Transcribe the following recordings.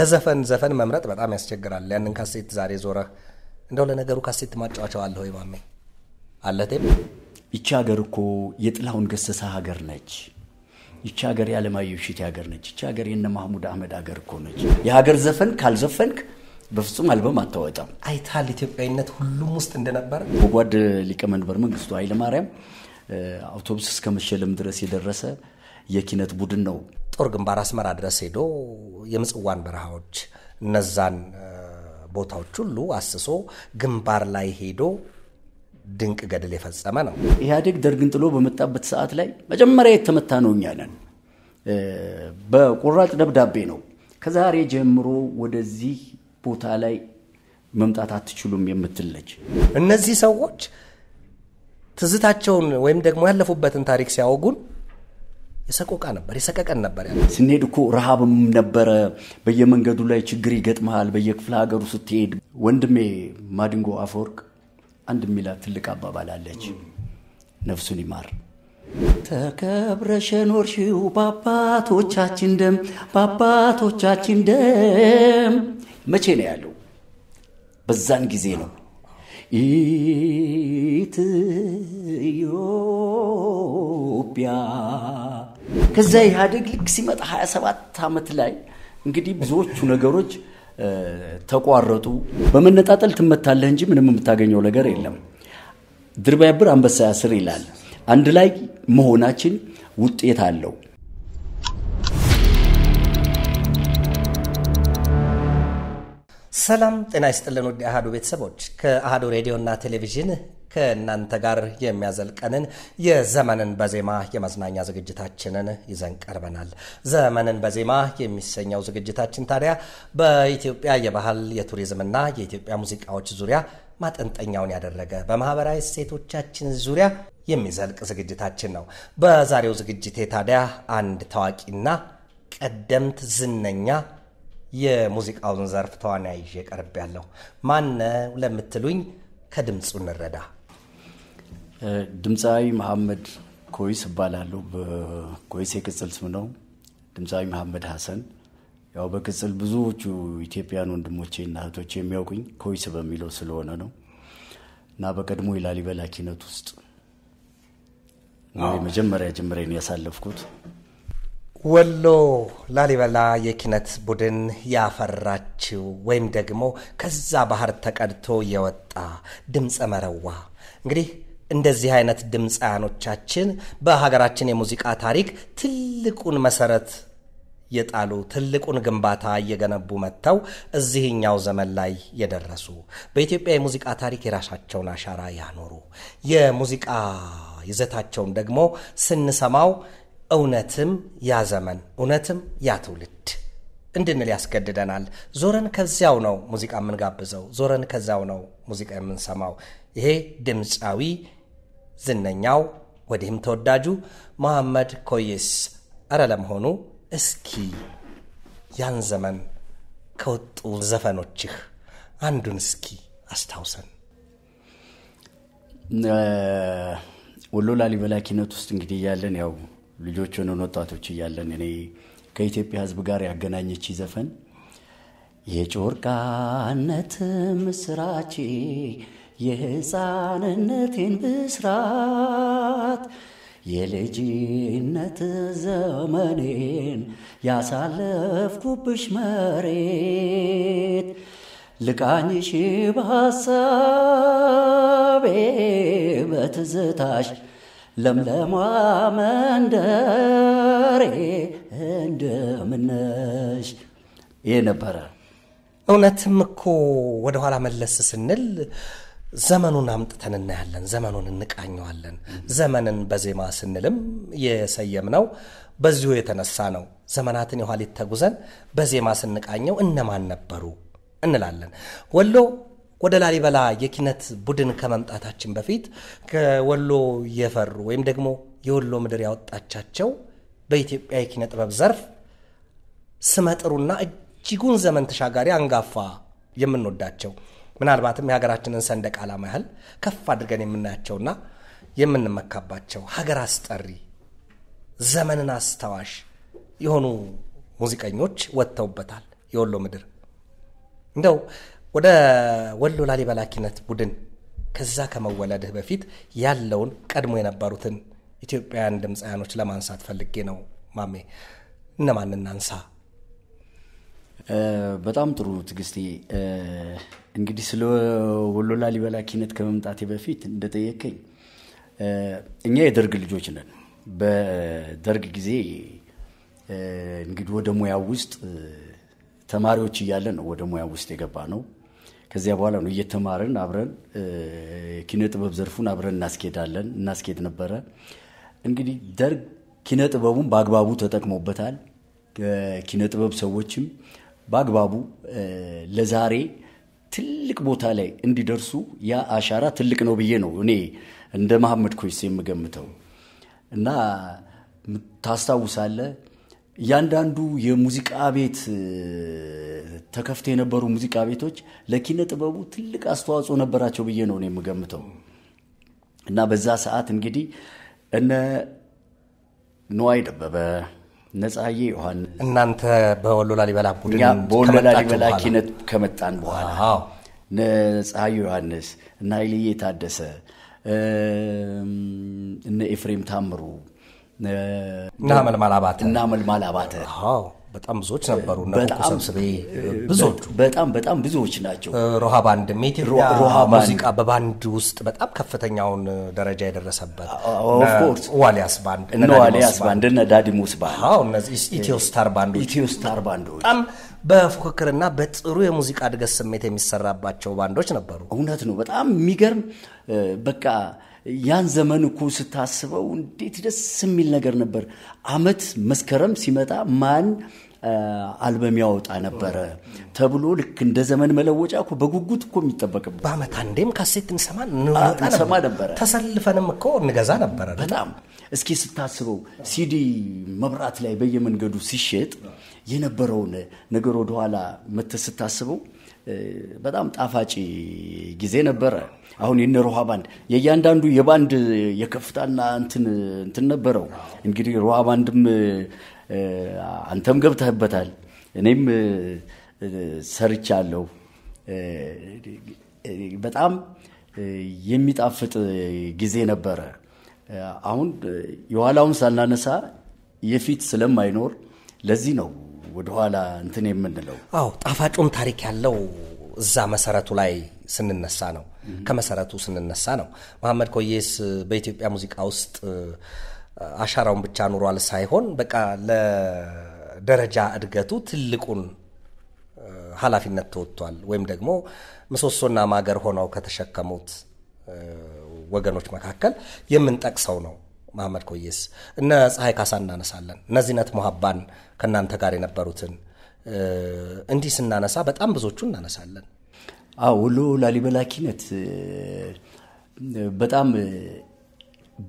ከዘፈን ዘፈን መምረጥ በጣም ያስቸግራል። ያንን ካሴት ዛሬ ዞረ እንደው ለነገሩ ካሴት ማጫወቻው አለ ወይ ማሜ? አለቴም ይቺ ሀገር እኮ የጥላሁን ገሰሰ ሀገር ነች። ይቺ ሀገር የዓለማየሁ እሸቴ ሀገር ነች። ይቺ ሀገር የነ ማህሙድ አህመድ ሀገር እኮ ነች። የሀገር ዘፈን ካልዘፈንክ በፍጹም አልበም አታወጣም። አይታል ኢትዮጵያዊነት ሁሉም ውስጥ እንደነበረ ጎጓድ ሊቀመንበር መንግስቱ ኃይለማርያም አውቶቡስ እስከ መሸለም ድረስ የደረሰ የኪነት ቡድን ነው። ጦር ግንባር አስመራ ድረስ ሄዶ የምጽዋን በረሃዎች እነዛን ቦታዎች ሁሉ አስሶ ግንባር ላይ ሄዶ ድንቅ ገድል የፈጸመ ነው። ኢህአዴግ ደርግን ጥሎ በመጣበት ሰዓት ላይ መጀመሪያ የተመታ ነው እኛ በቁራጭ በቆራጭ ደብዳቤ ነው ከዛሬ ጀምሮ ወደዚህ ቦታ ላይ መምጣት አትችሉም የምትለች እነዚህ ሰዎች ትዝታቸውን ወይም ደግሞ ያለፉበትን ታሪክ ሲያወጉን የሰቆቃ ነበር፣ የሰቀቀን ነበር። ያ ስንሄድ እኮ ረሃብም ነበረ። በየመንገዱ ላይ ችግር ይገጥመሃል። በየክፍለ ሀገሩ ስትሄድ ወንድሜ ማድንጎ አፈወርቅ አንድ የሚላት ትልቅ አባባል አለች፣ ነፍሱን ይማር ተከብረሽ ኖርሽው በአባቶቻችን ደም በአባቶቻችን ደም። መቼ ነው ያለው? በዛን ጊዜ ነው ኢትዮጵያ ከዛ ኢህአዴግ ልክ ሲመጣ 27 ዓመት ላይ እንግዲህ ብዙዎቹ ነገሮች ተቋረጡ። በመነጣጠል ትመታለህ እንጂ ምንም የምታገኘው ነገር የለም። ድር ቢያብር አንበሳ ያስር ይላል። አንድ ላይ መሆናችን ውጤት አለው። ሰላም ጤና ይስጥልን ውድ አህዱ ቤተሰቦች ከአህዱ ሬዲዮና ቴሌቪዥን ከእናንተ ጋር የሚያዘልቀንን የዘመንን በዜማ የመዝናኛ ዝግጅታችንን ይዘን ቀርበናል። ዘመንን በዜማ የሚሰኘው ዝግጅታችን ታዲያ በኢትዮጵያ የባህል የቱሪዝምና የኢትዮጵያ ሙዚቃዎች ዙሪያ ማጠንጠኛውን ያደረገ በማህበራዊ እሴቶቻችን ዙሪያ የሚዘልቅ ዝግጅታችን ነው። በዛሬው ዝግጅቴ ታዲያ አንድ ታዋቂና ቀደምት ዝነኛ የሙዚቃውን ዘርፍ ተዋናይ ይዤ ቀርቤያለሁ። ማነው ለምትሉኝ ከድምፁ እንረዳ። ድምፃዊ መሐመድ ኮይስ እባላለሁ። በኮይስ የቅጽል ስም ነው። ድምፃዊ መሐመድ ሀሰን ያው በቅጽል ብዙዎቹ ኢትዮጵያን ወንድሞቼ እና እህቶቼ የሚያውቁኝ ኮይስ በሚለው ስለሆነ ነው እና በቀድሞ የላሊበላ ኪነት ውስጥ መጀመሪያ ነው ያሳለፍኩት። ወሎ ላሊበላ የኪነት ቡድን ያፈራችው ወይም ደግሞ ከዛ ባህር ተቀድቶ የወጣ ድምፀ መረዋ እንግዲህ እንደዚህ አይነት ድምፃያኖቻችን በሀገራችን የሙዚቃ ታሪክ ትልቁን መሰረት የጣሉ ትልቁን ግንባታ እየገነቡ መጥተው እዚህኛው ዘመን ላይ የደረሱ በኢትዮጵያ የሙዚቃ ታሪክ የራሳቸውን አሻራ ያኖሩ የሙዚቃ ይዘታቸውን ደግሞ ስንሰማው እውነትም ያ ዘመን እውነትም ያ ትውልድ እንድንል ያስገድደናል። ዞረን ከዚያው ነው ሙዚቃ የምንጋብዘው፣ ዞረን ከዚያው ነው ሙዚቃ የምንሰማው። ይሄ ድምፃዊ ዝነኛው ወዲህም ተወዳጁ መሐመድ ኮይስ አረ ለመሆኑ እስኪ ያን ዘመን ከወጡ ዘፈኖችህ አንዱን እስኪ አስታውሰን። ወሎ ላሊበላ ኪነት ውስጥ እንግዲህ እያለን ያው ልጆች ሆነን ወጣቶች እያለን እኔ ከኢትዮጵያ ህዝብ ጋር ያገናኘች ዘፈን የጮርቃነት ምስራቼ የሕፃንነቴን ብስራት የልጅነት ዘመኔን ያሳለፍኩብሽ መሬት ልቃኝሽ በሐሳቤ በትዝታሽ ለምለሟ መንደሬ እንደምነሽ ይህ ነበረ። እውነትም እኮ ወደኋላ መለስ ስንል ዘመኑን አምጥተን እናያለን። ዘመኑን እንቃኘዋለን። ዘመንን በዜማ ስንልም የሰየምነው በዚሁ የተነሳ ነው። ዘመናትን የኋሊት ተጉዘን በዜማ ስንቃኘው እነማን ነበሩ እንላለን። ወሎ ወደ ላሊበላ የኪነት ቡድን ከመምጣታችን በፊት ከወሎ የፈሩ ወይም ደግሞ የወሎ ምድር ያወጣቻቸው በኢትዮጵያ የኪነ ጥበብ ዘርፍ ስመጥሩና እጅጉን ዘመን ተሻጋሪ አንጋፋ የምንወዳቸው ምናልባትም የሀገራችንን ሰንደቅ ዓላማ ያህል ከፍ አድርገን የምናያቸውና የምንመካባቸው ሀገር አስጠሪ ዘመንን አስታዋሽ የሆኑ ሙዚቀኞች ወጥተውበታል። የወሎ ምድር እንደው ወደ ወሎ ላሊበላ ኪነት ቡድን ከዛ ከመወለድህ በፊት ያለውን ቀድሞ የነበሩትን ኢትዮጵያውያን ድምፃያኖች ለማንሳት ፈልጌ ነው። ማሜ እነማን እናንሳ? በጣም ጥሩ ትግስቴ። እንግዲህ ስለ ወሎ ላሊበላ ኪነት ከመምጣቴ በፊት እንደጠየከኝ እኛ የደርግ ልጆች ነን። በደርግ ጊዜ እንግዲህ ወደ ሙያው ውስጥ ተማሪዎች እያለ ነው ወደ ሙያው ውስጥ የገባ ነው። ከዚያ በኋላ ነው እየተማርን አብረን ኪነ ጥበብ ዘርፉን አብረን እናስኬዳለን እናስኬድ ነበረ። እንግዲህ ደርግ ኪነ ጥበቡን በአግባቡ ተጠቅሞበታል። ኪነ ጥበብ ሰዎችም በአግባቡ ለዛሬ ትልቅ ቦታ ላይ እንዲደርሱ ያ አሻራ ትልቅ ነው ብዬ ነው እኔ እንደ መሐመድ ኮይስ የምገምተው እና ታስታውሳለ እያንዳንዱ የሙዚቃ ቤት ተከፍተ የነበሩ ሙዚቃ ቤቶች ለኪነ ጥበቡ ትልቅ አስተዋጽኦ ነበራቸው ብዬ ነው የምገምተው እና በዛ ሰዓት እንግዲህ እነ ነዋይ ደበበ ነጻዬ ዮሐንስ እናንተ በወሎ ላሊበላ ቡድን በወሎ ላሊበላ ኪነት ከመጣን በኋላ ነጻዬ ዮሐንስ እና ይልዬ ታደሰ እነ ኤፍሬም ታምሩ እና መልማል አባተ እና መልማል አባተ በጣም ብዙዎች ነበሩ። በጣም በጣም ብዙዎች ናቸው። ሮሃ ባንድ ሮሃ ሙዚቃ በባንድ ውስጥ በጣም ከፍተኛውን ደረጃ የደረሰበት ዋሊያስ ባንድ ዋሊያስ ባንድ ዳዲሞስ ባንድ እነዚህ ኢትዮ ስታር ባንዶች ኢትዮ ስታር ባንዶች በጣም በፉክክርና በጥሩ የሙዚቃ እድገት ስሜት የሚሰራባቸው ባንዶች ነበሩ። እውነት ነው። በጣም የሚገርም በቃ ያን ዘመን እኮ ስታስበው እንዴት ደስ የሚል ነገር ነበር። አመት መስከረም ሲመጣ ማን አልበም ያወጣ ነበረ ተብሎ ልክ እንደ ዘመን መለወጫ እኮ በጉጉት እኮ የሚጠበቅበት በአመት አንዴም ካሴት እንሰማ እንሰማ ነበረ። ተሰልፈንም እኮ እንገዛ ነበረ። በጣም እስኪ ስታስበው ሲዲ መብራት ላይ በየመንገዱ ሲሸጥ የነበረውን ነገር ወደኋላ መተ ስታስበው በጣም ጣፋጭ ጊዜ ነበረ። አሁን የነ ሮሃ ባንድ የእያንዳንዱ የባንድ የከፍታና እንትን እንትን ነበረው። እንግዲህ ሮሃ ባንድም አንተም ገብተህበታል፣ እኔም ሰርቻለሁ። በጣም የሚጣፍጥ ጊዜ ነበረ። አሁን የኋላውን ሳናነሳ የፊት ስለማይኖር ለዚህ ነው ወደኋላ እንትን የምንለው። አዎ ጣፋጩም ታሪክ ያለው እዛ መሰረቱ ላይ ስንነሳ ነው፣ ከመሰረቱ ስንነሳ ነው። መሐመድ ኮዬስ በኢትዮጵያ ሙዚቃ ውስጥ አሻራውን ብቻ ኑሯል ሳይሆን በቃ ለደረጃ እድገቱ ትልቁን ኃላፊነት ተወጥቷል። ወይም ደግሞ ምሰሶና ማገር ሆነው ከተሸከሙት ወገኖች መካከል የምንጠቅሰው ነው። መሐመድ ኮይስ፣ እነ ፀሐይ ካሳ እናነሳለን። እነዚህነት ሞሀባን ከእናንተ ጋር የነበሩትን እንዲህ ስናነሳ በጣም ብዙዎቹ እናነሳለን። አዎ ወሎ ላሊበላ ኪነት በጣም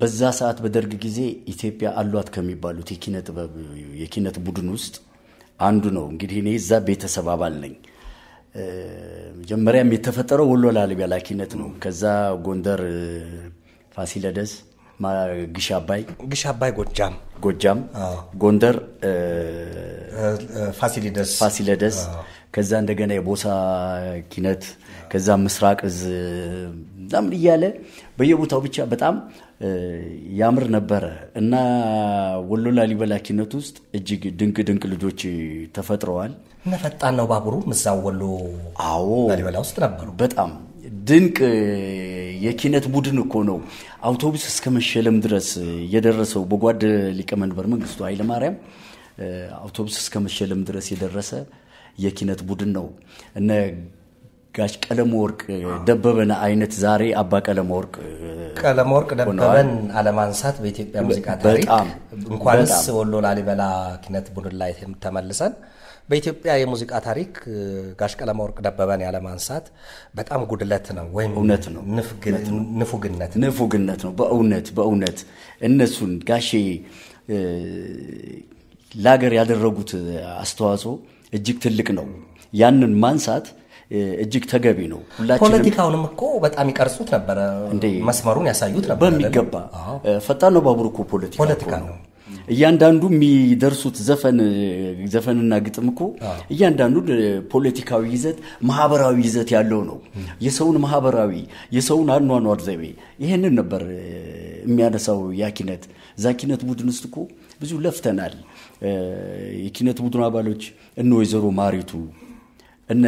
በዛ ሰዓት በደርግ ጊዜ ኢትዮጵያ አሏት ከሚባሉት የኪነ ጥበብ የኪነት ቡድን ውስጥ አንዱ ነው። እንግዲህ እኔ እዛ ቤተሰብ አባል ነኝ። መጀመሪያም የተፈጠረው ወሎ ላሊበላ ኪነት ነው። ከዛ ጎንደር ፋሲለደስ ግሽ አባይ ግሽ አባይ ጎጃም ጎጃም ጎንደር ፋሲለደስ ፋሲለደስ ከዛ እንደገና የቦሳ ኪነት ከዛ ምስራቅ እዝ ምናምን እያለ በየቦታው ብቻ በጣም ያምር ነበረ እና ወሎ ላሊበላ ኪነት ውስጥ እጅግ ድንቅ ድንቅ ልጆች ተፈጥረዋል። እነ ፈጣን ነው ባቡሩ ምዛው ወሎ ላሊበላ ውስጥ ነበሩ በጣም ድንቅ የኪነት ቡድን እኮ ነው አውቶቡስ እስከ መሸለም ድረስ የደረሰው በጓድ ሊቀመንበር መንግስቱ ኃይለማርያም አውቶቡስ እስከ መሸለም ድረስ የደረሰ የኪነት ቡድን ነው። እነ ጋሽ ቀለም ወርቅ ደበበን አይነት ዛሬ አባ ቀለም ወርቅ ቀለም ወርቅ ደበበን አለማንሳት በኢትዮጵያ ሙዚቃ ታሪክ እንኳንስ ወሎ ላሊበላ ኪነት ቡድን ላይ ተመልሰን በኢትዮጵያ የሙዚቃ ታሪክ ጋሽ ቀለማወርቅ ደበበን ያለማንሳት በጣም ጉድለት ነው ወይም እውነት ነው፣ ንፉግነት ንፉግነት ነው። በእውነት በእውነት እነሱን ጋሼ ለሀገር ያደረጉት አስተዋጽኦ እጅግ ትልቅ ነው። ያንን ማንሳት እጅግ ተገቢ ነው። ፖለቲካውንም እኮ በጣም ይቀርጹት ነበረ፣ መስመሩን ያሳዩት ነበር በሚገባ። ፈጣን ነው ባቡር እኮ ፖለቲካ ነው። እያንዳንዱ የሚደርሱት ዘፈን ዘፈንና ግጥም እኮ እያንዳንዱ ፖለቲካዊ ይዘት፣ ማህበራዊ ይዘት ያለው ነው። የሰውን ማህበራዊ የሰውን አኗኗር ዘይቤ ይህንን ነበር የሚያነሳው ያኪነት እዛ ኪነት ቡድን ውስጥ እኮ ብዙ ለፍተናል። የኪነት ቡድኑ አባሎች እነ ወይዘሮ ማሪቱ እነ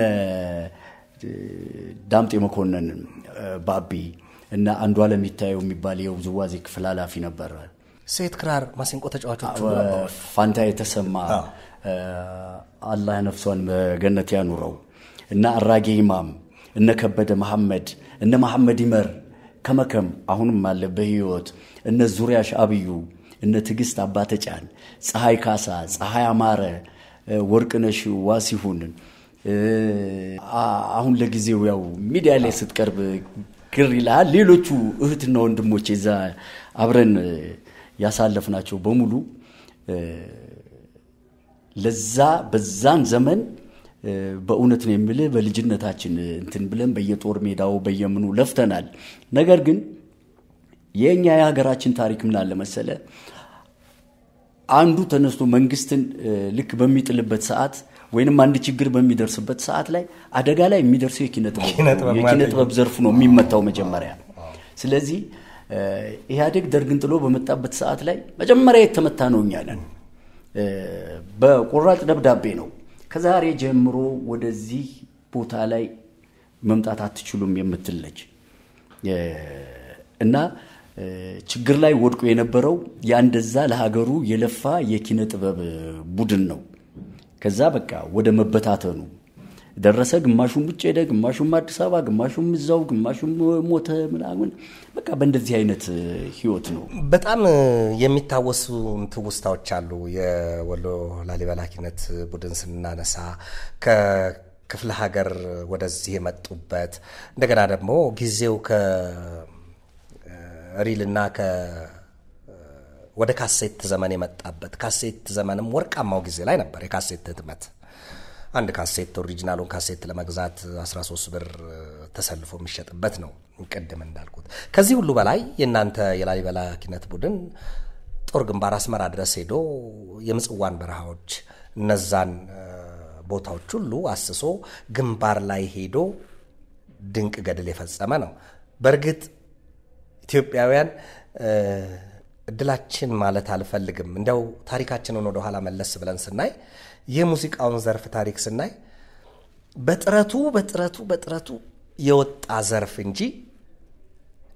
ዳምጤ መኮንን ባቢ እና አንዱ አለም ይታየው የሚባል የውዝዋዜ ክፍል ኃላፊ ነበረ። ሴት ክራር ማሲንቆ ተጫዋቾቹ ፋንታ የተሰማ አላህ ነፍሷን በገነት ያኑረው እና አራጌ ኢማም እነ ከበደ መሐመድ እነ መሐመድ ይመር ከመከም አሁንም አለ በህይወት እነ ዙሪያ አብዩ እነ ትግስት አባተጫን ፀሐይ ካሳ ፀሐይ አማረ ወርቅነሽ ዋሲሁን አሁን ለጊዜው ያው ሚዲያ ላይ ስትቀርብ ግር ይልሃል ሌሎቹ እህትና ወንድሞች ዛ አብረን ያሳለፍናቸው በሙሉ ለዛ በዛን ዘመን በእውነት ነው የምልህ በልጅነታችን እንትን ብለን በየጦር ሜዳው በየምኑ ለፍተናል። ነገር ግን የእኛ የሀገራችን ታሪክ ምን አለ መሰለ፣ አንዱ ተነስቶ መንግስትን ልክ በሚጥልበት ሰዓት ወይንም አንድ ችግር በሚደርስበት ሰዓት ላይ አደጋ ላይ የሚደርሰው የኪነጥበብ ዘርፍ ነው የሚመታው መጀመሪያ። ስለዚህ ኢህአዴግ ደርግን ጥሎ በመጣበት ሰዓት ላይ መጀመሪያ የተመታ ነው እኛለን በቁራጭ ደብዳቤ ነው ከዛሬ ጀምሮ ወደዚህ ቦታ ላይ መምጣት አትችሉም የምትለች እና ችግር ላይ ወድቆ የነበረው ያንደዛ ለሀገሩ የለፋ የኪነ ጥበብ ቡድን ነው። ከዛ በቃ ወደ መበታተኑ ደረሰ፣ ግማሹም ውጭ ሄደ፣ ግማሹም አዲስ አበባ፣ ግማሹም እዛው፣ ግማሹም ሞተ ምናምን። በቃ በእንደዚህ አይነት ህይወት ነው። በጣም የሚታወሱ ትውስታዎች አሉ። የወሎ ላሊበላ ኪነት ቡድን ስናነሳ ከክፍለ ሀገር ወደዚህ የመጡበት እንደገና ደግሞ ጊዜው ከሪልና ከ ወደ ካሴት ዘመን የመጣበት ካሴት ዘመንም ወርቃማው ጊዜ ላይ ነበር የካሴት ህትመት አንድ ካሴት ኦሪጂናሉን ካሴት ለመግዛት 13 ብር ተሰልፎ የሚሸጥበት ነው። ቅድም እንዳልኩት ከዚህ ሁሉ በላይ የእናንተ የላሊበላ ኪነት ቡድን ጦር ግንባር አስመራ ድረስ ሄዶ የምጽዋን በረሃዎች እነዛን ቦታዎች ሁሉ አስሶ ግንባር ላይ ሄዶ ድንቅ ገድል የፈጸመ ነው። በእርግጥ ኢትዮጵያውያን እድላችን ማለት አልፈልግም። እንዲያው ታሪካችንን ወደኋላ መለስ ብለን ስናይ የሙዚቃውን ዘርፍ ታሪክ ስናይ በጥረቱ በጥረቱ በጥረቱ የወጣ ዘርፍ እንጂ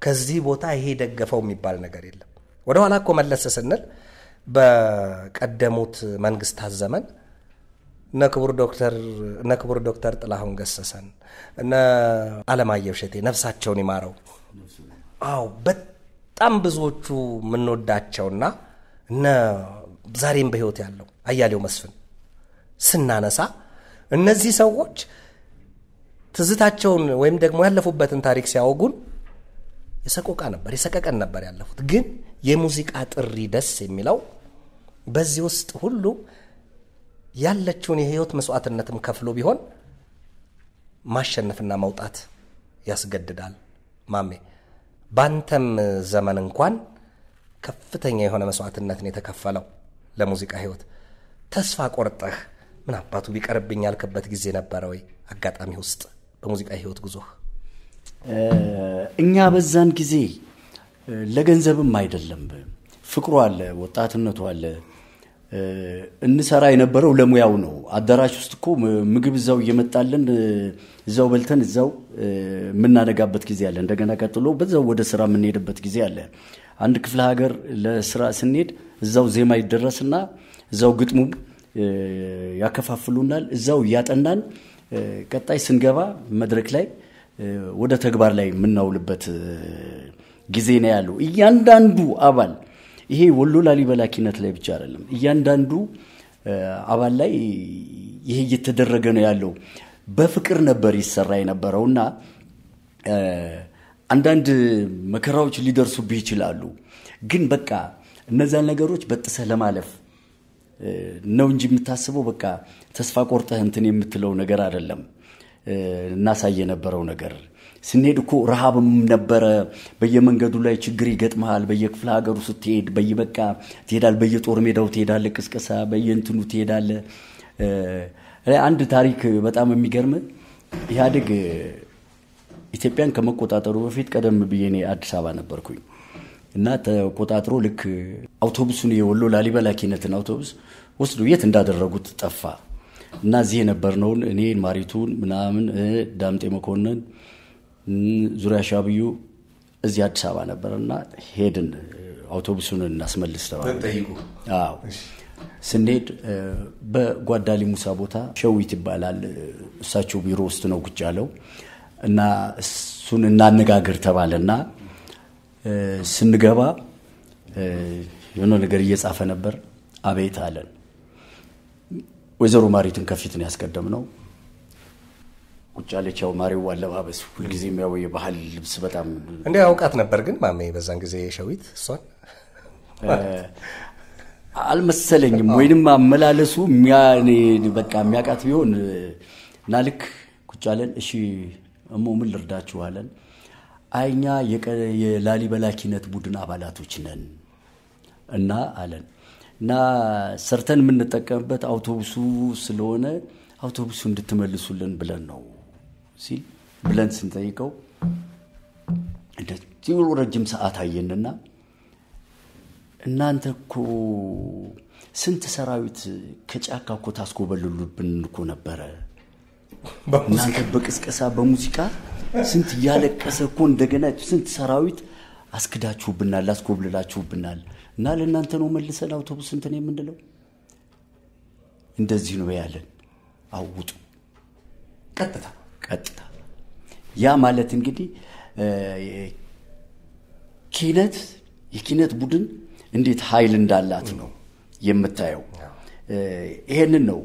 ከዚህ ቦታ ይሄ ደገፈው የሚባል ነገር የለም። ወደኋላ እኮ መለስ ስንል በቀደሙት መንግስታት ዘመን እነ ዶክተር እነ ክቡር ዶክተር ጥላሁን ገሰሰን እነ አለማየሁ እሸቴ ነፍሳቸውን ይማረው። አዎ በጣም ብዙዎቹ የምንወዳቸውና እነ ዛሬም በህይወት ያለው አያሌው መስፍን ስናነሳ እነዚህ ሰዎች ትዝታቸውን ወይም ደግሞ ያለፉበትን ታሪክ ሲያወጉን የሰቆቃ ነበር የሰቀቀን ነበር ያለፉት። ግን የሙዚቃ ጥሪ ደስ የሚለው በዚህ ውስጥ ሁሉ ያለችውን የህይወት መስዋዕትነትም ከፍሎ ቢሆን ማሸነፍና መውጣት ያስገድዳል። ማሜ ባንተም ዘመን እንኳን ከፍተኛ የሆነ መስዋዕትነት የተከፈለው ለሙዚቃ ህይወት። ተስፋ ቆርጠህ ምን አባቱ ቢቀርብኝ ያልክበት ጊዜ ነበረ ወይ አጋጣሚ ውስጥ በሙዚቃ ህይወት ጉዞ? እኛ በዛን ጊዜ ለገንዘብም አይደለም ፍቅሩ አለ፣ ወጣትነቱ አለ። እንሰራ የነበረው ለሙያው ነው። አዳራሽ ውስጥ እኮ ምግብ እዛው እየመጣልን እዛው በልተን እዛው የምናነጋበት ጊዜ አለ። እንደገና ቀጥሎ በዛው ወደ ስራ የምንሄድበት ጊዜ አለ። አንድ ክፍለ ሀገር ለስራ ስንሄድ እዛው ዜማ ይደረስና እዛው ግጥሙም ያከፋፍሉናል። እዛው እያጠናን ቀጣይ ስንገባ መድረክ ላይ ወደ ተግባር ላይ የምናውልበት ጊዜ ነው ያለው። እያንዳንዱ አባል ይሄ ወሎ ላሊበላ ኪነት ላይ ብቻ አይደለም፣ እያንዳንዱ አባል ላይ ይሄ እየተደረገ ነው ያለው። በፍቅር ነበር ይሰራ የነበረው እና አንዳንድ መከራዎች ሊደርሱብህ ይችላሉ፣ ግን በቃ እነዛን ነገሮች በጥሰህ ለማለፍ ነው እንጂ የምታስበው በቃ ተስፋ ቆርጠህ እንትን የምትለው ነገር አይደለም። እናሳይ የነበረው ነገር ስንሄድ እኮ ረሃብም ነበረ። በየመንገዱ ላይ ችግር ይገጥመሃል። በየክፍለ ሀገሩ ስትሄድ በየበቃ ትሄዳል። በየጦር ሜዳው ትሄዳለ፣ ቅስቀሳ በየእንትኑ ትሄዳለ። አንድ ታሪክ በጣም የሚገርም ኢህአዴግ ኢትዮጵያን ከመቆጣጠሩ በፊት ቀደም ብዬ እኔ አዲስ አበባ ነበርኩኝ። እና ተቆጣጥሮ ልክ አውቶቡሱን የወሎ ላሊበላ ኪነትን አውቶቡስ ወስዶ የት እንዳደረጉት ጠፋ እና እዚህ የነበርነውን እኔ ማሪቱን ምናምን ዳምጤ መኮንን ዙሪያ ሻብዩ እዚህ አዲስ አበባ ነበር እና ሄድን አውቶቡሱን እናስመልስ ተባለ። ስንሄድ በጓዳሊ ሙሳ ቦታ ሸዊት ይባላል እሳቸው ቢሮ ውስጥ ነው ቁጭ ያለው እና እሱን እናነጋግር ተባለና ስንገባ የሆነ ነገር እየጻፈ ነበር። አቤት አለን። ወይዘሮ ማሪትን ከፊትን ያስቀደም ነው። ቁጭ አለች። ያው ማሪው አለባበስ ሁልጊዜ ያው የባህል ልብስ በጣም እንዲ አውቃት ነበር። ግን ማሜ በዛን ጊዜ የሸዊት እሷን አልመሰለኝም፣ ወይንም አመላለሱ በቃ የሚያውቃት ቢሆን እና ልክ ቁጭ አለን። እሺ እሞ ምን ልርዳችኋለን አይኛ የላሊበላ ኪነት ቡድን አባላቶች ነን እና አለን እና ሰርተን የምንጠቀምበት አውቶቡሱ ስለሆነ አውቶቡሱ እንድትመልሱልን ብለን ነው ሲል ብለን ስንጠይቀው ሲሉ ረጅም ሰዓት አየንና እናንተ እኮ ስንት ሰራዊት ከጫካ እኮ ታስኮበልሉብን እኮ ነበረ እናንተ በቅስቀሳ በሙዚቃ ስንት እያለቀሰ እኮ እንደገና ስንት ሰራዊት አስክዳችሁብናል፣ አስኮብልላችሁብናል እና ለእናንተ ነው መልሰን አውቶቡስ እንትን የምንለው። እንደዚህ ነው ያለን። አውጡ ቀጥታ ቀጥታ። ያ ማለት እንግዲህ ኪነት የኪነት ቡድን እንዴት ኃይል እንዳላት ነው የምታየው። ይሄንን ነው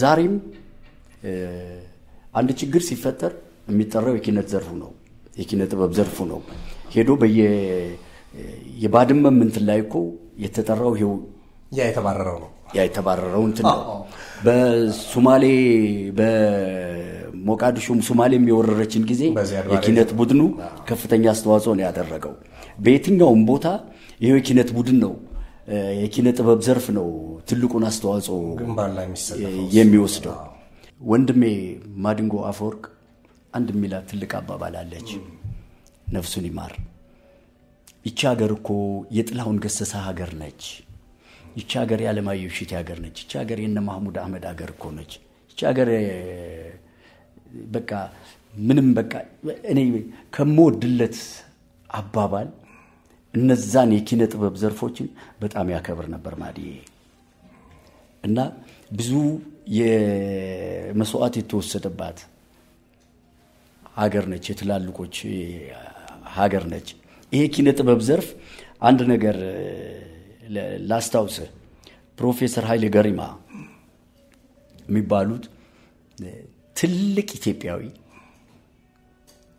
ዛሬም አንድ ችግር ሲፈጠር የሚጠራው የኪነት ዘርፉ ነው፣ የኪነ ጥበብ ዘርፉ ነው። ሄዶ የባድመ እንትን ላይ እኮ የተጠራው ይኸው ያ የተባረረው ነው ያ የተባረረው እንትን ነው። በሱማሌ በሞቃዲሾም ሱማሌም የወረረችን ጊዜ የኪነት ቡድኑ ከፍተኛ አስተዋጽኦ ነው ያደረገው። በየትኛውም ቦታ ይሄው የኪነት ቡድን ነው የኪነ ጥበብ ዘርፍ ነው ትልቁን አስተዋጽኦ የሚወስደው። ወንድሜ ማዲንጎ አፈወርቅ አንድ ሚላ ትልቅ አባባል አለች። ነፍሱን ይማር። ይቺ ሀገር እኮ የጥላሁን ገሰሰ ሀገር ነች። ይቺ ሀገር የዓለማየሁ እሸቴ ሀገር ነች። ይቺ ሀገር የነ ማህሙድ አህመድ ሀገር እኮ ነች። ይቺ ሀገር በቃ ምንም በቃ እኔ ከምወድለት አባባል እነዛን የኪነ ጥበብ ዘርፎችን በጣም ያከብር ነበር ማዲዬ እና ብዙ የመስዋዕት የተወሰደባት ሀገር ነች፣ የትላልቆች ሀገር ነች። ይሄ ኪነ ጥበብ ዘርፍ አንድ ነገር ላስታውስ። ፕሮፌሰር ኃይሌ ገሪማ የሚባሉት ትልቅ ኢትዮጵያዊ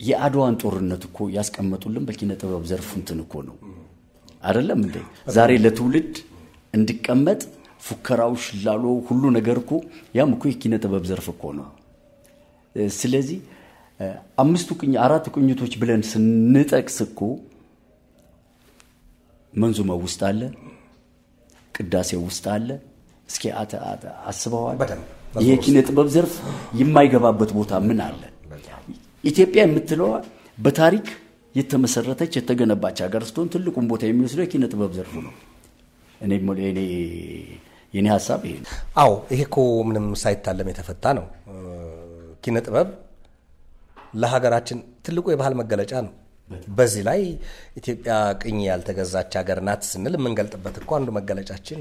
የአድዋን ጦርነት እኮ ያስቀመጡልን በኪነ ጥበብ ዘርፉ እንትን እኮ ነው አይደለም እንዴ? ዛሬ ለትውልድ እንዲቀመጥ ፉከራው፣ ሽላሎ ሁሉ ነገር እኮ ያም እኮ የኪነ ጥበብ ዘርፍ እኮ ነው። ስለዚህ አምስቱ ቅኝ አራት ቅኝቶች ብለን ስንጠቅስ እኮ መንዙመው ውስጥ አለ፣ ቅዳሴው ውስጥ አለ። እስኪ አስበዋል። ይሄ ኪነ ጥበብ ዘርፍ የማይገባበት ቦታ ምን አለ? ኢትዮጵያ የምትለዋ በታሪክ የተመሰረተች የተገነባች ሀገር ስትሆን ትልቁን ቦታ የሚወስደው የኪነ ጥበብ ዘርፉ ነው። የኔ ሀሳብ ይሄ አዎ፣ ይሄ እኮ ምንም ሳይታለም የተፈታ ነው ኪነ ጥበብ ለሀገራችን ትልቁ የባህል መገለጫ ነው። በዚህ ላይ ኢትዮጵያ ቅኝ ያልተገዛች ሀገር ናት ስንል የምንገልጥበት እኮ አንዱ መገለጫችን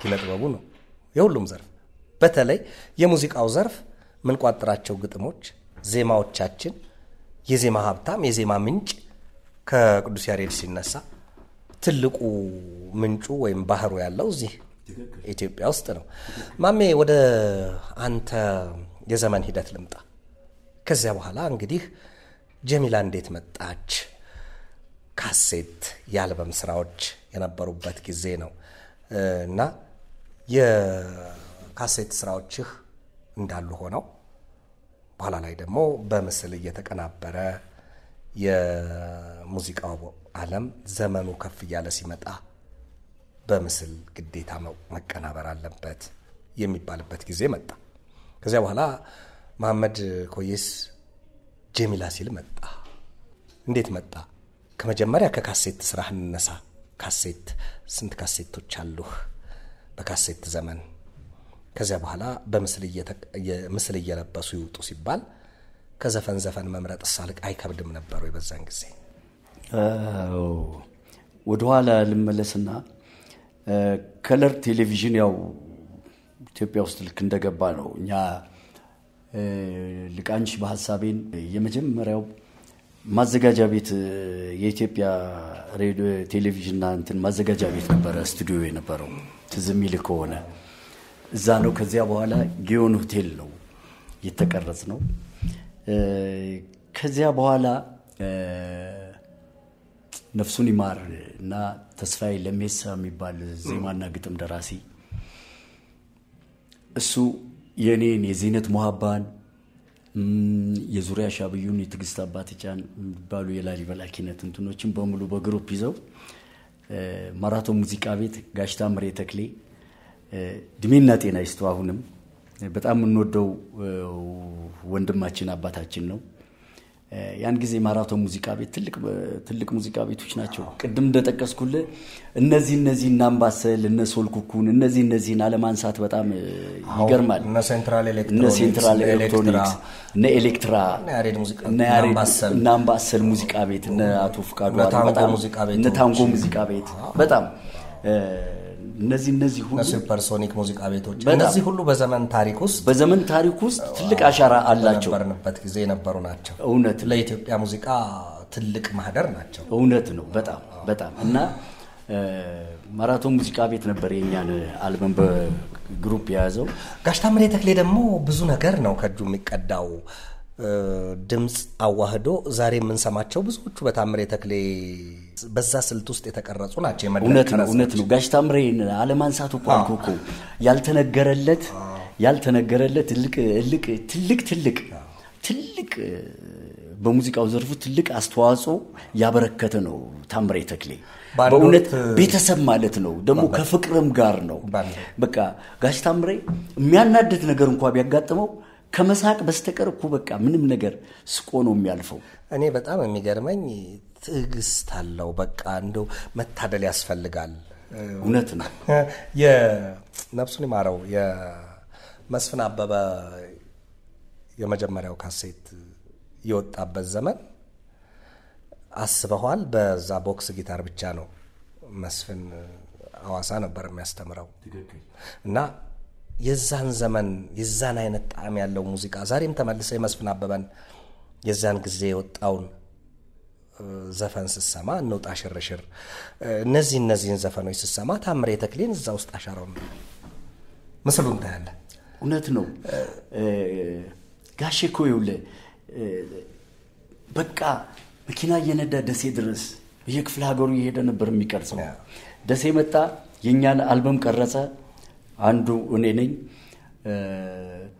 ኪነ ጥበቡ ነው። የሁሉም ዘርፍ በተለይ የሙዚቃው ዘርፍ ምንቋጥራቸው ግጥሞች፣ ዜማዎቻችን የዜማ ሀብታም የዜማ ምንጭ ከቅዱስ ያሬድ ሲነሳ ትልቁ ምንጩ ወይም ባህሩ ያለው እዚህ ኢትዮጵያ ውስጥ ነው። ማሜ ወደ አንተ የዘመን ሂደት ልምጣ። ከዚያ በኋላ እንግዲህ ጀሚላ እንዴት መጣች ካሴት የአልበም ስራዎች የነበሩበት ጊዜ ነው እና የካሴት ስራዎችህ እንዳሉ ሆነው በኋላ ላይ ደግሞ በምስል እየተቀናበረ የሙዚቃው ዓለም ዘመኑ ከፍ እያለ ሲመጣ በምስል ግዴታ መቀናበር አለበት የሚባልበት ጊዜ መጣ። ከዚያ በኋላ መሐመድ ኮየስ ጀሚላ ሲል መጣ። እንዴት መጣ? ከመጀመሪያ ከካሴት ስራህ እንነሳ። ካሴት ስንት ካሴቶች አሉህ? በካሴት ዘመን ከዚያ በኋላ በምስል እየለበሱ ይውጡ ሲባል ከዘፈን ዘፈን መምረጥ ሳልቅ አይከብድም ነበሩ? የበዛን በዛን ጊዜ? ወደኋላ ልመለስና ከለር ቴሌቪዥን ያው ኢትዮጵያ ውስጥ ልክ እንደገባ ነው እኛ ልቃንሽ በሀሳቤን የመጀመሪያው ማዘጋጃ ቤት የኢትዮጵያ ሬዲዮ ቴሌቪዥንና እንትን ማዘጋጃ ቤት ነበረ፣ ስቱዲዮ የነበረው ትዝ የሚልህ ከሆነ እዛ ነው። ከዚያ በኋላ ጊዮን ሆቴል ነው የተቀረጽ ነው። ከዚያ በኋላ ነፍሱን ይማር እና ተስፋዬ ለሜሳ የሚባል ዜማና ግጥም ደራሲ እሱ የእኔን የዜነት ሙሀባን የዙሪያ ሻብዩን የትግስት አባትጫን የሚባሉ የላሊበላ ኪነት እንትኖችን በሙሉ በግሩፕ ይዘው ማራቶን ሙዚቃ ቤት ጋሽታ ምሬ ተክሌ ድሜና ጤና ይስጡ አሁንም በጣም የምንወደው ወንድማችን አባታችን ነው። ያን ጊዜ ማራቶን ሙዚቃ ቤት ትልቅ ሙዚቃ ቤቶች ናቸው። ቅድም እንደጠቀስኩል እነዚህ እነዚህ እነ አምባሰል እነ ሶልኩኩን እነዚህ እነዚህን አለማንሳት በጣም ይገርማል። እነ ሴንትራል ኤሌክትሮኒክስ እነ ኤሌክትራ እነ አምባሰል ሙዚቃ ቤት እነ አቶ ፍቃዱ እነ ታንጎ ሙዚቃ ቤት በጣም እነዚህ እነዚህ ሁሉ ሱፐርሶኒክ ሙዚቃ ቤቶች እነዚህ ሁሉ በዘመን ታሪክ ውስጥ በዘመን ታሪክ ውስጥ ትልቅ አሻራ አላቸው። በነበርንበት ጊዜ የነበሩ ናቸው። እውነት ለኢትዮጵያ ሙዚቃ ትልቅ ማህደር ናቸው። እውነት ነው። በጣም በጣም እና ማራቶን ሙዚቃ ቤት ነበር የእኛን አልበም በግሩፕ የያዘው። ጋሽ ታምሬ ተክሌ ደግሞ ብዙ ነገር ነው ከእጁ የሚቀዳው ድምፅ አዋህዶ ዛሬ የምንሰማቸው ብዙዎቹ በታምሬ ተክሌ በዛ ስልት ውስጥ የተቀረጹ ናቸው። እውነት ነው ጋሽ ታምሬ አለማንሳቱ እኮ ያልተነገረለት ያልተነገረለት ትልቅ ትልቅ ትልቅ ትልቅ በሙዚቃው ዘርፉ ትልቅ አስተዋጽኦ ያበረከተ ነው ታምሬ ተክሌ። በእውነት ቤተሰብ ማለት ነው። ደግሞ ከፍቅርም ጋር ነው። በቃ ጋሽ ታምሬ የሚያናድድ ነገር እንኳ ቢያጋጥመው ከመሳቅ በስተቀር እኮ በቃ ምንም ነገር ስቆ ነው የሚያልፈው። እኔ በጣም የሚገርመኝ ትዕግስት አለው። በቃ እንደው መታደል ያስፈልጋል። እውነት ነው። ነፍሱን ይማረው የመስፍን አበበ የመጀመሪያው ካሴት የወጣበት ዘመን አስበኋል። በዛ ቦክስ ጊታር ብቻ ነው መስፍን አዋሳ ነበር የሚያስተምረው እና የዛን ዘመን የዛን አይነት ጣዕም ያለው ሙዚቃ ዛሬም ተመልሰ የመስፍን አበበን የዛን ጊዜ የወጣውን ዘፈን ስሰማ እንውጣ ሽርሽር፣ እነዚህ እነዚህን ዘፈኖች ስሰማ ታምሬ ተክሌን እዛ ውስጥ አሻረው ነው። ምስሉ እንታያለ። እውነት ነው ጋሼ እኮ ይውለ በቃ መኪና እየነዳ ደሴ ድረስ በየክፍለ ሀገሩ እየሄደ ነበር የሚቀርጸው። ደሴ መጣ፣ የእኛን አልበም ቀረጸ። አንዱ እኔ ነኝ።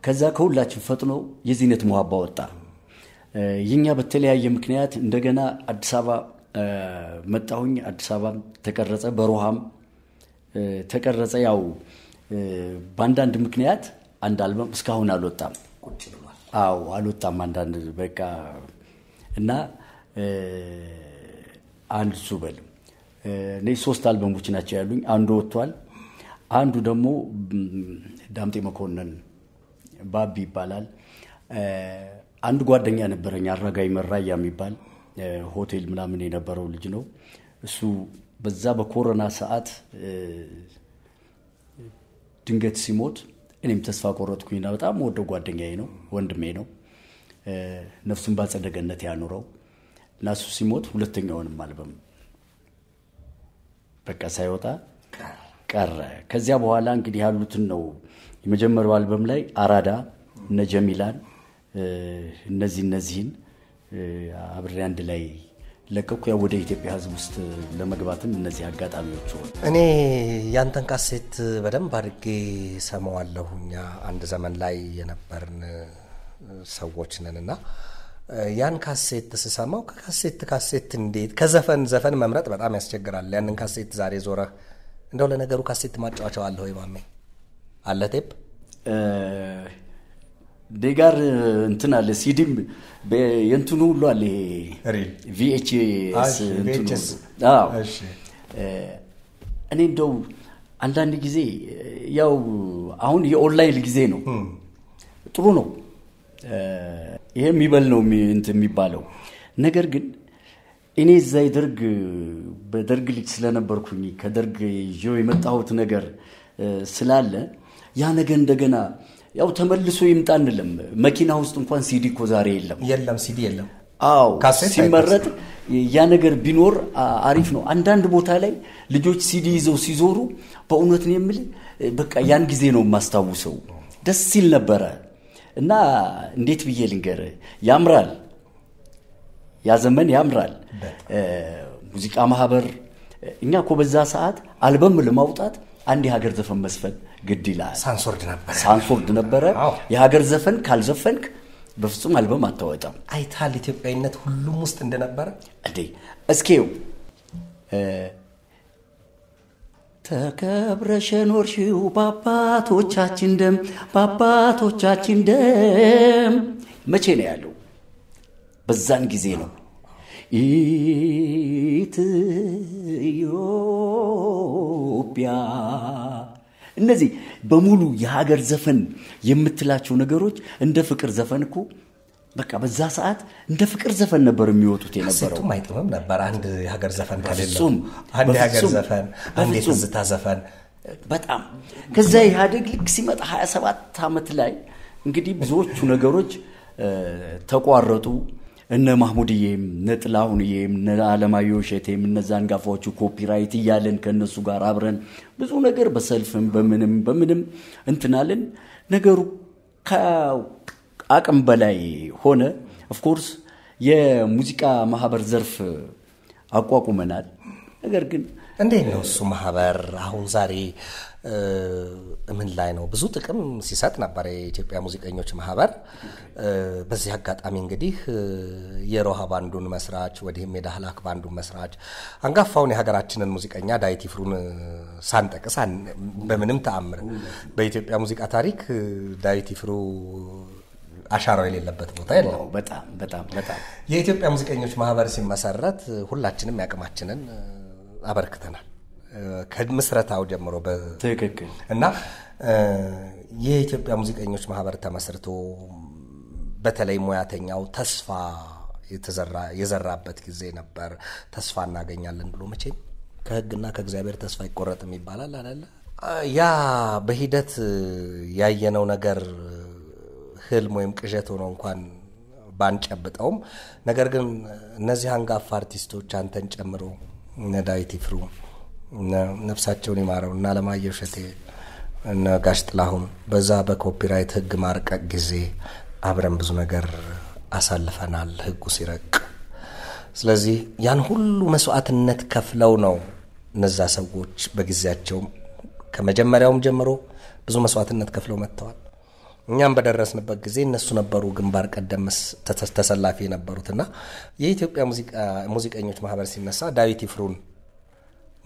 ከዛ ከሁላችን ፈጥኖ የዚህነት ሙሀባ ወጣ። የኛ በተለያየ ምክንያት እንደገና አዲስ አበባ መጣሁኝ። አዲስ አበባ ተቀረጸ፣ በሮሃም ተቀረጸ። ያው በአንዳንድ ምክንያት አንድ አልበም እስካሁን አልወጣም። አዎ አልወጣም። አንዳንድ በቃ እና አንድ ሱ በል ሶስት አልበሞች ናቸው ያሉኝ። አንዱ ወጥቷል። አንዱ ደግሞ ዳምጤ መኮንን ባቢ ይባላል። አንድ ጓደኛ ነበረኝ አረጋዊ መራያ የሚባል ሆቴል ምናምን የነበረው ልጅ ነው። እሱ በዛ በኮሮና ሰዓት ድንገት ሲሞት እኔም ተስፋ ቆረጥኩኝና በጣም ወደው ጓደኛዬ ነው፣ ወንድሜ ነው። ነፍሱን ባጸደ ገነት ያኑረው እና እሱ ሲሞት ሁለተኛውንም አልበም በቃ ሳይወጣ ቀረ። ከዚያ በኋላ እንግዲህ ያሉትን ነው የመጀመሪያው አልበም ላይ አራዳ፣ እነ ጀሚላን እነዚህ እነዚህን አብሬ አንድ ላይ ለቀኩ። ያው ወደ ኢትዮጵያ ሕዝብ ውስጥ ለመግባትም እነዚህ አጋጣሚዎች ሆኑ። እኔ ያንተን ካሴት በደንብ አድርጌ ሰማዋለሁ። እኛ አንድ ዘመን ላይ የነበርን ሰዎች እና ያን ካሴት ስሰማው ከካሴት ካሴት እንዴት ከዘፈን ዘፈን መምረጥ በጣም ያስቸግራል። ያንን ካሴት ዛሬ ዞረህ እንደው ለነገሩ ካሴት ማጫወቻው አለ ወይ ማሜ? አለ ቴፕ እኔ እንትን አለ ሲዲም የንትኑ ሁሉ አለ ቪኤችኤስ እኔ እንደው አንዳንድ ጊዜ ያው አሁን የኦንላይን ጊዜ ነው። ጥሩ ነው። ይሄ የሚበል ነው እንትን የሚባለው ነገር ግን እኔ እዛ ደርግ በደርግ ልጅ ስለነበርኩኝ ከደርግ ይዞ የመጣሁት ነገር ስላለ ያ ነገር እንደገና ያው ተመልሶ ይምጣ እንለም። መኪና ውስጥ እንኳን ሲዲ እኮ ዛሬ የለም፣ የለም፣ ሲዲ የለም። አዎ ሲመረጥ ያ ነገር ቢኖር አሪፍ ነው። አንዳንድ ቦታ ላይ ልጆች ሲዲ ይዘው ሲዞሩ በእውነት ነው የምል በቃ ያን ጊዜ ነው የማስታውሰው። ደስ ሲል ነበረ እና እንዴት ብዬ ልንገር፣ ያምራል ያ ዘመን ያምራል። ሙዚቃ ማህበር እኛ እኮ በዛ ሰዓት አልበም ለማውጣት አንድ የሀገር ዘፈን መስፈን ግድ ይላል። ሳንሶርድ ነበረ ሳንሶርድ ነበረ። የሀገር ዘፈን ካልዘፈንክ በፍጹም አልበም አታወጣም። አይታል ኢትዮጵያዊነት ሁሉም ውስጥ እንደነበረ እንዴ እስኪው ተከብረሽ ኖርሽው በአባቶቻችን ደም በአባቶቻችን ደም መቼ ነው ያለው? በዛን ጊዜ ነው ኢትዮጵያ እነዚህ በሙሉ የሀገር ዘፈን የምትላቸው ነገሮች እንደ ፍቅር ዘፈን እኮ በቃ በዛ ሰዓት እንደ ፍቅር ዘፈን ነበር የሚወጡት የነበረው። አይጥምም ነበር አንድ የሀገር ዘፈን ከሌለም አንድ የሀገር ዘፈን አንድ የትዝታ ዘፈን በጣም ከዛ ኢህአዴግ ልክ ሲመጣ 27 ዓመት ላይ እንግዲህ ብዙዎቹ ነገሮች ተቋረጡ። እነ ማህሙድዬም እነ ጥላሁንዬም እነ አለማየሁ እሸቴም እነ ዛንጋፋዎቹ ኮፒራይት እያለን ከእነሱ ጋር አብረን ብዙ ነገር በሰልፍም በምንም በምንም እንትናለን። ነገሩ ከአቅም በላይ ሆነ። ኦፍኮርስ የሙዚቃ ማህበር ዘርፍ አቋቁመናል። ነገር ግን እንዴት ነው እሱ ማህበር አሁን ዛሬ ምን ላይ ነው ብዙ ጥቅም ሲሰጥ ነበር የኢትዮጵያ ሙዚቀኞች ማህበር። በዚህ አጋጣሚ እንግዲህ የሮሃ ባንዱን መስራች ወዲህም የዳህላክ ባንዱን መስራች አንጋፋውን የሀገራችንን ሙዚቀኛ ዳዊት ይፍሩን ሳንጠቅስ በምንም ተአምር በኢትዮጵያ ሙዚቃ ታሪክ ዳዊት ይፍሩ አሻራው የሌለበት ቦታ የለም። በጣም በጣም በጣም የኢትዮጵያ ሙዚቀኞች ማህበር ሲመሰረት ሁላችንም ያቅማችንን አበርክተናል። ከምስረታው ጀምሮ ትክክል እና የኢትዮጵያ ሙዚቀኞች ማህበር ተመስርቶ በተለይ ሙያተኛው ተስፋ የዘራበት ጊዜ ነበር። ተስፋ እናገኛለን ብሎ መቼም ከህግና ከእግዚአብሔር ተስፋ አይቆረጥም ይባላል አለ። ያ በሂደት ያየነው ነገር ህልም ወይም ቅዠት ሆኖ እንኳን ባንጨብጠውም ነገር ግን እነዚህ አንጋፋ አርቲስቶች አንተን ጨምሮ እነ ዳዊት ይፍሩ ነፍሳቸውን ይማረው እና አለማየሁ እሸቴ እነ ጋሽ ጥላሁን በዛ በኮፒራይት ህግ ማርቀቅ ጊዜ አብረን ብዙ ነገር አሳልፈናል ህጉ ሲረቅ። ስለዚህ ያን ሁሉ መስዋዕትነት ከፍለው ነው እነዛ ሰዎች በጊዜያቸው ከመጀመሪያውም ጀምሮ ብዙ መስዋዕትነት ከፍለው መጥተዋል። እኛም በደረስንበት ጊዜ እነሱ ነበሩ ግንባር ቀደም ተሰላፊ የነበሩትና የኢትዮጵያ ሙዚቀኞች ማህበር ሲነሳ ዳዊት ይፍሩን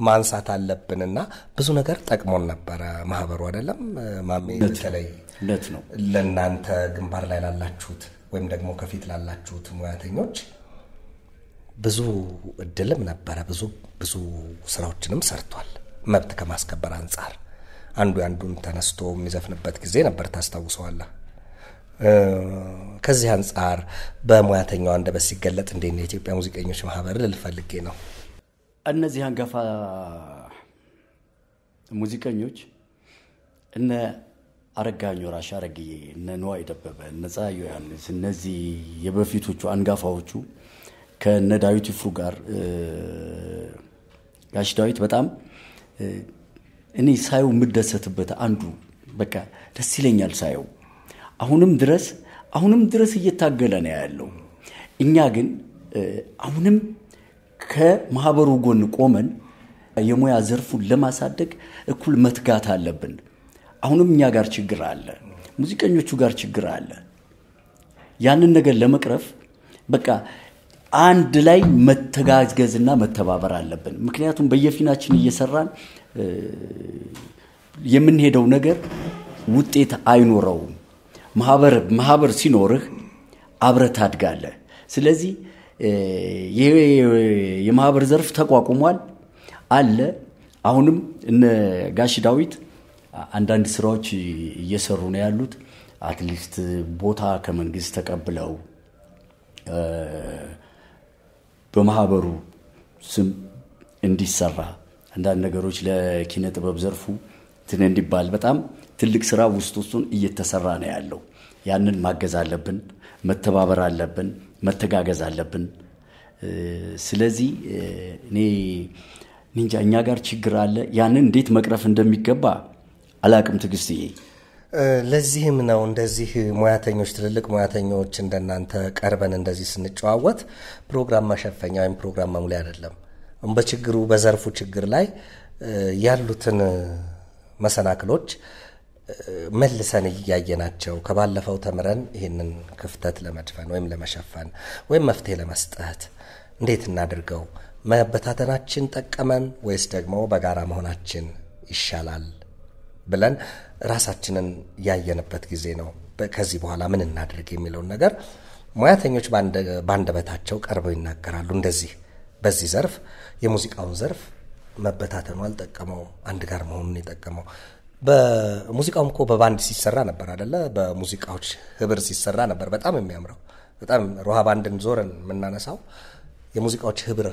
ማንሳት አለብንና ብዙ ነገር ጠቅሞን ነበረ ማህበሩ አይደለም ማሜ በተለይ ነው ለእናንተ ግንባር ላይ ላላችሁት ወይም ደግሞ ከፊት ላላችሁት ሙያተኞች ብዙ እድልም ነበረ ብዙ ብዙ ስራዎችንም ሰርቷል መብት ከማስከበር አንጻር አንዱ ያንዱን ተነስቶ የሚዘፍንበት ጊዜ ነበር ታስታውሰዋለህ ከዚህ አንጻር በሙያተኛው አንደበት ሲገለጥ እንዴ የኢትዮጵያ ሙዚቀኞች ማህበር ልልፈልጌ ነው እነዚህ አንጋፋ ሙዚቀኞች እነ አረጋኞ ራሽ አረግዬ፣ እነ ንዋይ የደበበ፣ እነ ፀሐዩ ዮሐንስ፣ እነዚህ የበፊቶቹ አንጋፋዎቹ ከነ ዳዊት ይፍሩ ጋር ጋሽ ዳዊት በጣም እኔ ሳየው የምደሰትበት አንዱ በቃ ደስ ይለኛል ሳየው። አሁንም ድረስ አሁንም ድረስ እየታገለ ነው ያለው። እኛ ግን አሁንም ከማህበሩ ጎን ቆመን የሙያ ዘርፉን ለማሳደግ እኩል መትጋት አለብን። አሁንም እኛ ጋር ችግር አለ፣ ሙዚቀኞቹ ጋር ችግር አለ። ያንን ነገር ለመቅረፍ በቃ አንድ ላይ መተጋገዝና መተባበር አለብን። ምክንያቱም በየፊናችን እየሰራን የምንሄደው ነገር ውጤት አይኖረውም። ማህበር ማህበር ሲኖርህ አብረት ታድጋለህ። ስለዚህ የማህበር ዘርፍ ተቋቁሟል አለ። አሁንም እነ ጋሽ ዳዊት አንዳንድ ስራዎች እየሰሩ ነው ያሉት። አትሊስት ቦታ ከመንግስት ተቀብለው በማህበሩ ስም እንዲሰራ አንዳንድ ነገሮች ለኪነ ጥበብ ዘርፉ ትን እንዲባል በጣም ትልቅ ስራ ውስጥ ውስጡን እየተሰራ ነው ያለው። ያንን ማገዝ አለብን፣ መተባበር አለብን። መተጋገዝ አለብን። ስለዚህ እኔ እንጃ እኛ ጋር ችግር አለ። ያንን እንዴት መቅረፍ እንደሚገባ አላቅም ትዕግስትዬ። ለዚህም ነው እንደዚህ ሙያተኞች ትልልቅ ሙያተኞች እንደናንተ ቀርበን እንደዚህ ስንጨዋወት ፕሮግራም መሸፈኛ ወይም ፕሮግራም መሙላ አይደለም። በችግሩ በዘርፉ ችግር ላይ ያሉትን መሰናክሎች መልሰን እያየናቸው ከባለፈው ተምረን ይህንን ክፍተት ለመድፈን ወይም ለመሸፈን ወይም መፍትሄ ለመስጠት እንዴት እናድርገው? መበታተናችን ጠቀመን ወይስ ደግሞ በጋራ መሆናችን ይሻላል ብለን ራሳችንን ያየንበት ጊዜ ነው። ከዚህ በኋላ ምን እናድርግ የሚለውን ነገር ሙያተኞች በአንደበታቸው ቀርበው ይናገራሉ። እንደዚህ በዚህ ዘርፍ የሙዚቃውን ዘርፍ መበታተኑ አልጠቀመው፣ አንድ ጋር መሆኑን የጠቀመው በሙዚቃውም እኮ በባንድ ሲሰራ ነበር አደለ? በሙዚቃዎች ህብር ሲሰራ ነበር። በጣም የሚያምረው በጣም ሮሃ ባንድን ዞረን የምናነሳው የሙዚቃዎች ህብር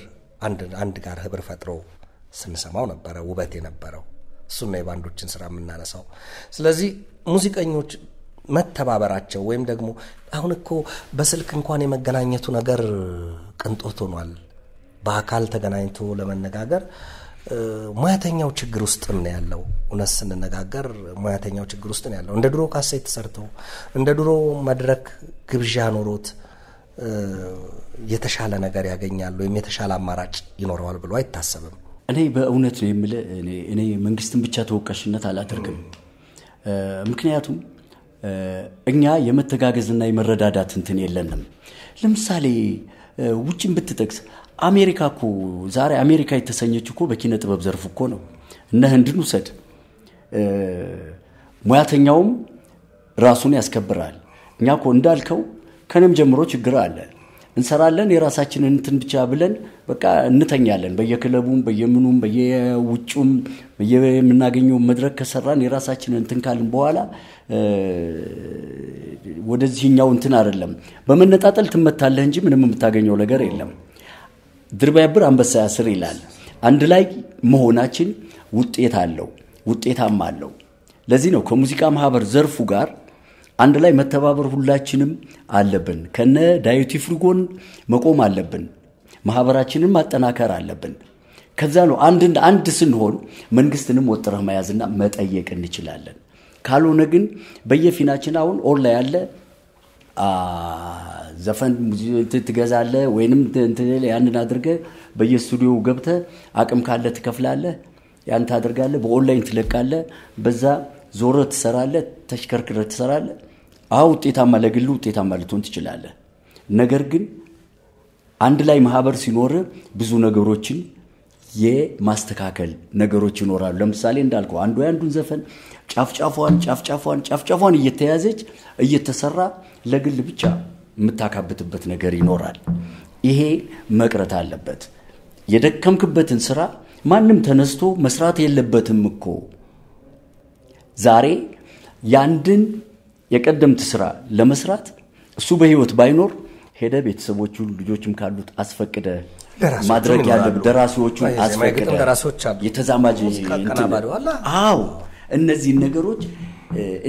አንድ ጋር ህብር ፈጥሮ ስንሰማው ነበረ ውበት የነበረው። እሱ ነው የባንዶችን ስራ የምናነሳው። ስለዚህ ሙዚቀኞች መተባበራቸው ወይም ደግሞ አሁን እኮ በስልክ እንኳን የመገናኘቱ ነገር ቅንጦት ሆኗል። በአካል ተገናኝቶ ለመነጋገር ሙያተኛው ችግር ውስጥ ነው ያለው። እውነት ስንነጋገር ሙያተኛው ችግር ውስጥ ነው ያለው። እንደ ድሮ ካሴት ሰርቶ እንደ ድሮ መድረክ ግብዣ ኖሮት የተሻለ ነገር ያገኛል ወይም የተሻለ አማራጭ ይኖረዋል ብሎ አይታሰብም። እኔ በእውነት ነው የምልህ፣ እኔ መንግስትን ብቻ ተወቃሽነት አላደርግም። ምክንያቱም እኛ የመተጋገዝና የመረዳዳት እንትን የለንም። ለምሳሌ ውጭን ብትጠቅስ አሜሪካ እኮ ዛሬ አሜሪካ የተሰኘች እኮ በኪነ ጥበብ ዘርፍ እኮ ነው። እነ ህንድን ውሰድ። ሙያተኛውም ራሱን ያስከብራል። እኛ እኮ እንዳልከው ከንም ጀምሮ ችግር አለ። እንሰራለን የራሳችንን እንትን ብቻ ብለን በቃ እንተኛለን። በየክለቡም በየምኑም በየውጩም የምናገኘው መድረክ ከሰራን የራሳችንን እንትን ካልን በኋላ ወደዚህኛው እንትን አይደለም። በመነጣጠል ትመታለህ እንጂ ምንም የምታገኘው ነገር የለም። ድር ባያብር አንበሳ ያስር ይላል። አንድ ላይ መሆናችን ውጤት አለው፣ ውጤታም አለው። ለዚህ ነው ከሙዚቃ ማህበር ዘርፉ ጋር አንድ ላይ መተባበር ሁላችንም አለብን። ከነ ዳዩቲ ፍሪጎን መቆም አለብን። ማህበራችንን ማጠናከር አለብን። ከዛ ነው አንድ አንድ ስንሆን መንግስትንም ወጥረህ መያዝና መጠየቅ እንችላለን። ካልሆነ ግን በየፊናችን አሁን ኦል ላይ ያለ ዘፈን ትገዛለህ ወይንም ያንን አድርገ በየስቱዲዮው ገብተ አቅም ካለ ትከፍላለህ፣ ያን ታደርጋለ፣ በኦንላይን ትለቃለ በዛ ዞረ ትሰራለ ተሽከርክረ ትሰራለ አሁ ውጤታማ ለግል ውጤታማ ልትሆን ትችላለህ። ነገር ግን አንድ ላይ ማህበር ሲኖር ብዙ ነገሮችን የማስተካከል ነገሮች ይኖራሉ። ለምሳሌ እንዳልከው አንዱ ያንዱን ዘፈን ጫፍጫፏን ጫፍጫፏን ጫፍጫፏን እየተያዘች እየተሰራ ለግል ብቻ የምታካብትበት ነገር ይኖራል። ይሄ መቅረት አለበት። የደከምክበትን ስራ ማንም ተነስቶ መስራት የለበትም እኮ። ዛሬ ያንድን የቀደምት ስራ ለመስራት እሱ በህይወት ባይኖር ሄደ ቤተሰቦቹ ልጆችም ካሉት አስፈቅደ ማድረግ ያለ ደራሲዎቹ አስፈቅደ የተዛማጅ እነዚህን ነገሮች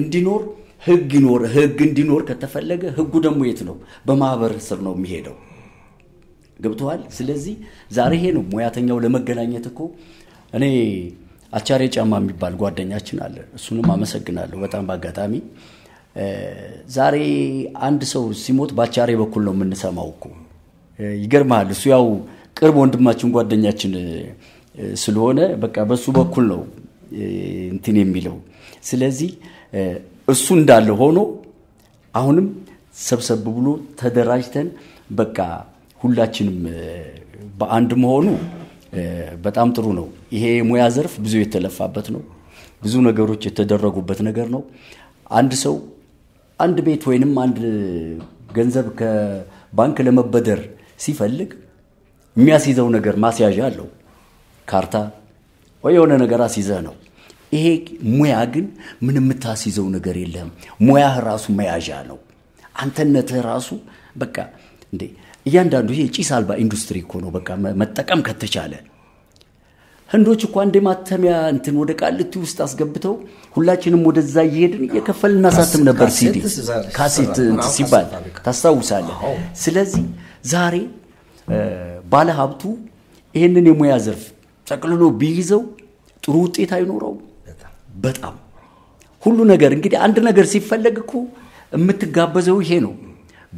እንዲኖር ህግ ይኖር ህግ እንዲኖር ከተፈለገ ህጉ ደግሞ የት ነው? በማህበረሰብ ነው የሚሄደው። ገብተዋል። ስለዚህ ዛሬ ይሄ ነው ሙያተኛው ለመገናኘት እኮ እኔ አቻሬ ጫማ የሚባል ጓደኛችን አለ። እሱንም አመሰግናለሁ በጣም በአጋጣሚ ዛሬ አንድ ሰው ሲሞት በአቻሬ በኩል ነው የምንሰማው እኮ ይገርመሃል። እሱ ያው ቅርብ ወንድማችን ጓደኛችን ስለሆነ በቃ በሱ በኩል ነው እንትን የሚለው ስለዚህ እሱ እንዳለ ሆኖ አሁንም ሰብሰብ ብሎ ተደራጅተን በቃ ሁላችንም በአንድ መሆኑ በጣም ጥሩ ነው። ይሄ የሙያ ዘርፍ ብዙ የተለፋበት ነው። ብዙ ነገሮች የተደረጉበት ነገር ነው። አንድ ሰው አንድ ቤት ወይንም አንድ ገንዘብ ከባንክ ለመበደር ሲፈልግ የሚያስይዘው ነገር ማስያዣ አለው። ካርታ ወይ የሆነ ነገር አስይዘህ ነው ይሄ ሙያ ግን ምን የምታስይዘው ነገር የለም ሙያህ ራሱ መያዣ ነው። አንተነትህ ራሱ በቃ እንዴ እያንዳንዱ ይሄ ጭስ አልባ ኢንዱስትሪ እኮ ነው። በቃ መጠቀም ከተቻለ ህንዶች እኳ አንድ ማተሚያ እንትን ወደ ቃልቲ ውስጥ አስገብተው ሁላችንም ወደዛ እየሄድን እየከፈል እናሳትም ነበር። ሲዲ ካሴት ሲባል ታስታውሳለህ። ስለዚህ ዛሬ ባለሀብቱ ይህንን የሙያ ዘርፍ ጠቅልሎ ቢይዘው ጥሩ ውጤት አይኖረውም። በጣም ሁሉ ነገር እንግዲህ አንድ ነገር ሲፈለግ እኮ የምትጋበዘው ይሄ ነው።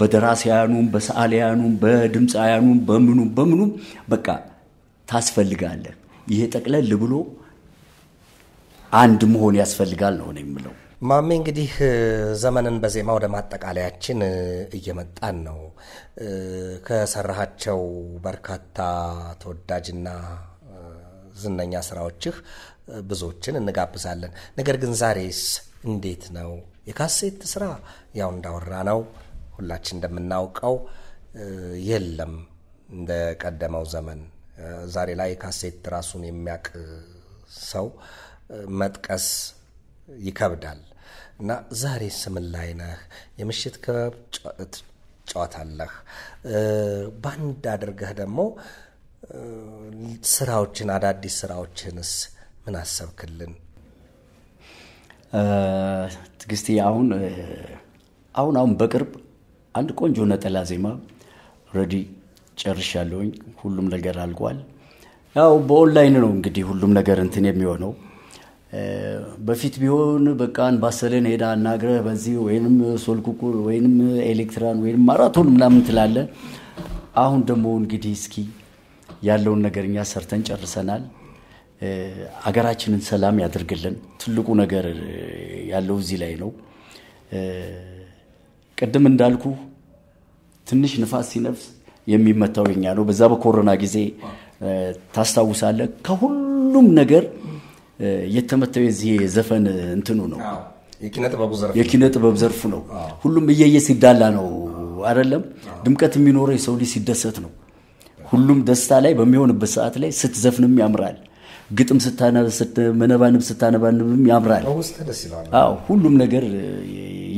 በደራሲያኑም በሰዓሊያኑም በድምፃያኑም በምኑም በምኑም በቃ ታስፈልጋለህ። ይሄ ጠቅለል ብሎ አንድ መሆን ያስፈልጋል ነው የምለው። ማሜ እንግዲህ ዘመንን በዜማ ወደ ማጠቃለያችን እየመጣን ነው። ከሰራሃቸው በርካታ ተወዳጅና ዝነኛ ስራዎችህ ብዙዎችን እንጋብዛለን። ነገር ግን ዛሬስ እንዴት ነው? የካሴት ስራ ያው እንዳወራ ነው ሁላችን እንደምናውቀው የለም እንደ ቀደመው ዘመን። ዛሬ ላይ የካሴት ራሱን የሚያውቅ ሰው መጥቀስ ይከብዳል። እና ዛሬ ስምን ላይ ነህ? የምሽት ክበብ ጨዋታለህ። ባንድ አድርገህ ደግሞ ስራዎችን አዳዲስ ስራዎችንስ ምን አሰብክልን? ትግስቲ አሁን አሁን አሁን በቅርብ አንድ ቆንጆ ነጠላ ዜማ ረዲ ጨርሻለሁኝ። ሁሉም ነገር አልጓል። ያው በኦንላይን ነው እንግዲህ ሁሉም ነገር እንትን የሚሆነው። በፊት ቢሆን በቃ አንባሰልን ሄዳ አናግረህ በዚህ ወይንም ሶልኩኩር ወይንም ኤሌክትራን ወይንም ማራቶን ምናምን ትላለ። አሁን ደግሞ እንግዲህ እስኪ ያለውን ነገር እኛ ሰርተን ጨርሰናል። አገራችንን ሰላም ያድርግልን። ትልቁ ነገር ያለው እዚህ ላይ ነው። ቅድም እንዳልኩ ትንሽ ንፋስ ሲነፍስ የሚመታው የኛ ነው። በዛ በኮሮና ጊዜ ታስታውሳለህ። ከሁሉም ነገር የተመታው የዚህ ዘፈን እንትኑ ነው፣ የኪነ ጥበብ ዘርፉ ነው። ሁሉም እየየ ሲዳላ ነው አይደለም። ድምቀት የሚኖረው የሰው ልጅ ሲደሰት ነው። ሁሉም ደስታ ላይ በሚሆንበት ሰዓት ላይ ስትዘፍንም ያምራል። ግጥም መነባንብ ስታነባንብም ያምራል። ሁሉም ነገር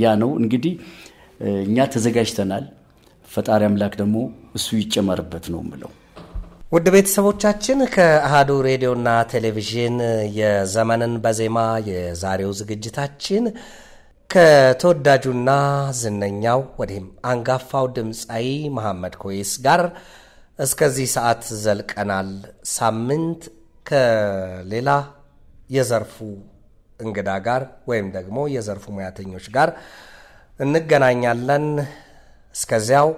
ያ ነው። እንግዲህ እኛ ተዘጋጅተናል። ፈጣሪ አምላክ ደግሞ እሱ ይጨመርበት ነው የምለው። ውድ ቤተሰቦቻችን ከአሃዱ ሬዲዮና ቴሌቪዥን የዘመንን በዜማ የዛሬው ዝግጅታችን ከተወዳጁና ዝነኛው ወዲህም አንጋፋው ድምፃዊ መሐመድ ኮይስ ጋር እስከዚህ ሰዓት ዘልቀናል። ሳምንት ከሌላ የዘርፉ እንግዳ ጋር ወይም ደግሞ የዘርፉ ሙያተኞች ጋር እንገናኛለን። እስከዚያው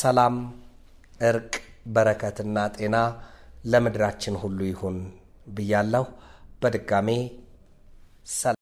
ሰላም፣ እርቅ፣ በረከትና ጤና ለምድራችን ሁሉ ይሁን ብያለሁ። በድጋሜ ሰላም